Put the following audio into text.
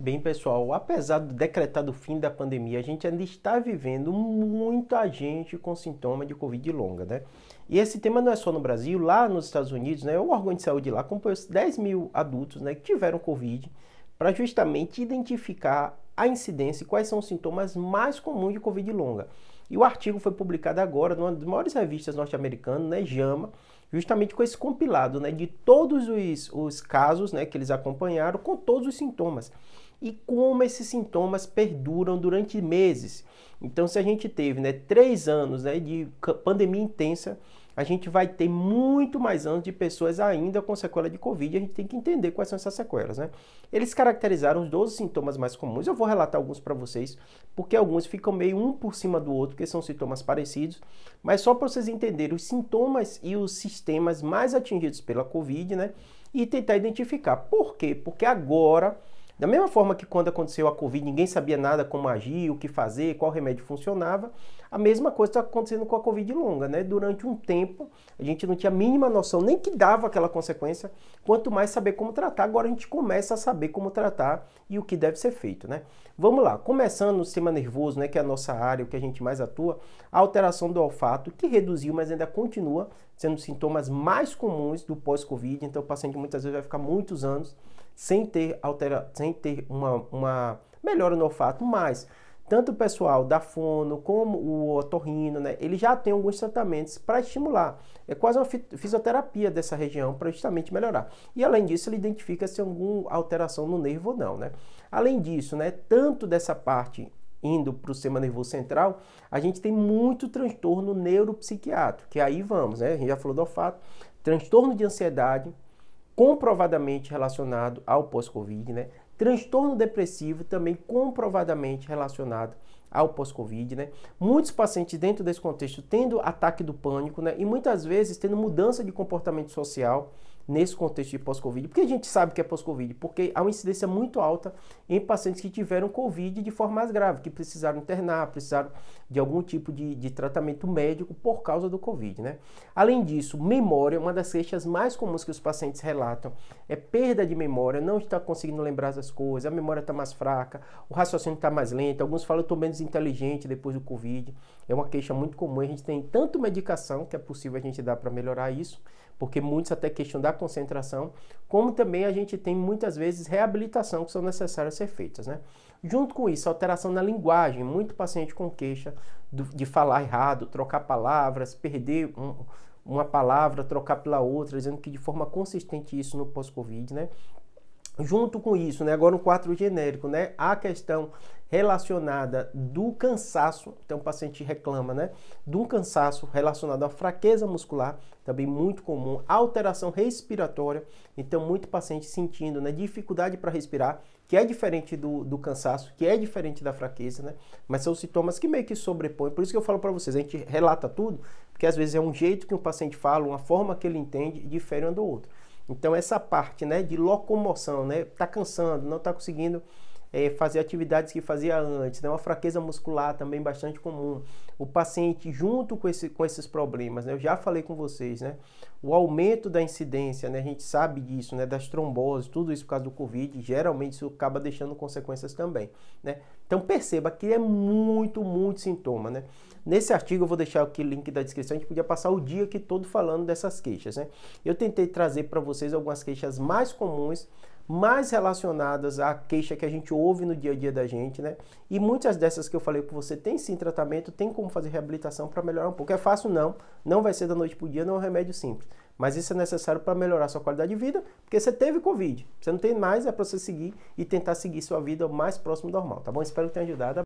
Bem, pessoal, apesar do decretado fim da pandemia, a gente ainda está vivendo muita gente com sintoma de Covid longa, né? E esse tema não é só no Brasil, lá nos Estados Unidos, né? O órgão de saúde lá acompanhou 10 mil adultos né, que tiveram Covid para justamente identificar a incidência e quais são os sintomas mais comuns de Covid longa. E o artigo foi publicado agora numa das maiores revistas norte-americanas, né, JAMA, justamente com esse compilado né, de todos os, os casos né, que eles acompanharam com todos os sintomas e como esses sintomas perduram durante meses. Então, se a gente teve né, três anos né, de pandemia intensa, a gente vai ter muito mais anos de pessoas ainda com sequela de Covid. A gente tem que entender quais são essas sequelas, né? Eles caracterizaram os 12 sintomas mais comuns. Eu vou relatar alguns para vocês, porque alguns ficam meio um por cima do outro, porque são sintomas parecidos. Mas só para vocês entenderem os sintomas e os sistemas mais atingidos pela Covid, né? E tentar identificar. Por quê? Porque agora da mesma forma que quando aconteceu a Covid, ninguém sabia nada como agir, o que fazer, qual remédio funcionava, a mesma coisa está acontecendo com a Covid longa, né? Durante um tempo, a gente não tinha a mínima noção nem que dava aquela consequência, quanto mais saber como tratar. Agora a gente começa a saber como tratar e o que deve ser feito, né? Vamos lá, começando no sistema nervoso, né, que é a nossa área, o que a gente mais atua, a alteração do olfato, que reduziu, mas ainda continua sendo sintomas mais comuns do pós-Covid, então o paciente muitas vezes vai ficar muitos anos sem ter, altera, sem ter uma, uma melhora no olfato, mas tanto o pessoal da fono como o otorrino, né, ele já tem alguns tratamentos para estimular. É quase uma fisioterapia dessa região para justamente melhorar. E além disso, ele identifica se alguma alteração no nervo ou não, né? Além disso, né, tanto dessa parte indo para o sistema nervoso central, a gente tem muito transtorno neuropsiquiátrico, que aí vamos, né? A gente já falou do olfato, transtorno de ansiedade, comprovadamente relacionado ao pós-Covid, né? Transtorno depressivo também comprovadamente relacionado ao pós-Covid, né? Muitos pacientes dentro desse contexto tendo ataque do pânico, né? E muitas vezes tendo mudança de comportamento social, nesse contexto de pós-Covid? Porque a gente sabe que é pós-Covid, porque há uma incidência muito alta em pacientes que tiveram Covid de forma mais grave, que precisaram internar, precisaram de algum tipo de, de tratamento médico por causa do Covid, né? Além disso, memória, uma das queixas mais comuns que os pacientes relatam é perda de memória, não está conseguindo lembrar as coisas, a memória está mais fraca, o raciocínio está mais lento, alguns falam que estou menos inteligente depois do Covid, é uma queixa muito comum, a gente tem tanto medicação que é possível a gente dar para melhorar isso, porque muitos até questionam da concentração, como também a gente tem muitas vezes reabilitação que são necessárias ser feitas, né? Junto com isso, alteração na linguagem, muito paciente com queixa do, de falar errado, trocar palavras, perder um, uma palavra, trocar pela outra, dizendo que de forma consistente isso no pós-Covid, né? Junto com isso, né, agora um quadro genérico, né, a questão relacionada do cansaço, então o paciente reclama, né, do cansaço relacionado à fraqueza muscular, também muito comum, alteração respiratória, então muito paciente sentindo, né, dificuldade para respirar, que é diferente do, do cansaço, que é diferente da fraqueza, né, mas são sintomas que meio que sobrepõem, por isso que eu falo para vocês, a gente relata tudo, porque às vezes é um jeito que um paciente fala, uma forma que ele entende, difere um do outro. Então essa parte, né, de locomoção, né, tá cansando, não tá conseguindo é, fazer atividades que fazia antes, né? uma fraqueza muscular também bastante comum. O paciente, junto com, esse, com esses problemas, né? eu já falei com vocês, né? o aumento da incidência, né? a gente sabe disso, né? das tromboses, tudo isso por causa do Covid, geralmente isso acaba deixando consequências também. Né? Então perceba que é muito, muito sintoma. Né? Nesse artigo eu vou deixar aqui o link da descrição, a gente podia passar o dia aqui todo falando dessas queixas. Né? Eu tentei trazer para vocês algumas queixas mais comuns mais relacionadas à queixa que a gente ouve no dia a dia da gente, né? E muitas dessas que eu falei com você tem sim tratamento, tem como fazer reabilitação para melhorar um pouco. É fácil não, não vai ser da noite pro dia, não é um remédio simples. Mas isso é necessário para melhorar sua qualidade de vida, porque você teve Covid. Você não tem mais, é para você seguir e tentar seguir sua vida o mais próximo do normal, tá bom? Espero que tenha ajudado.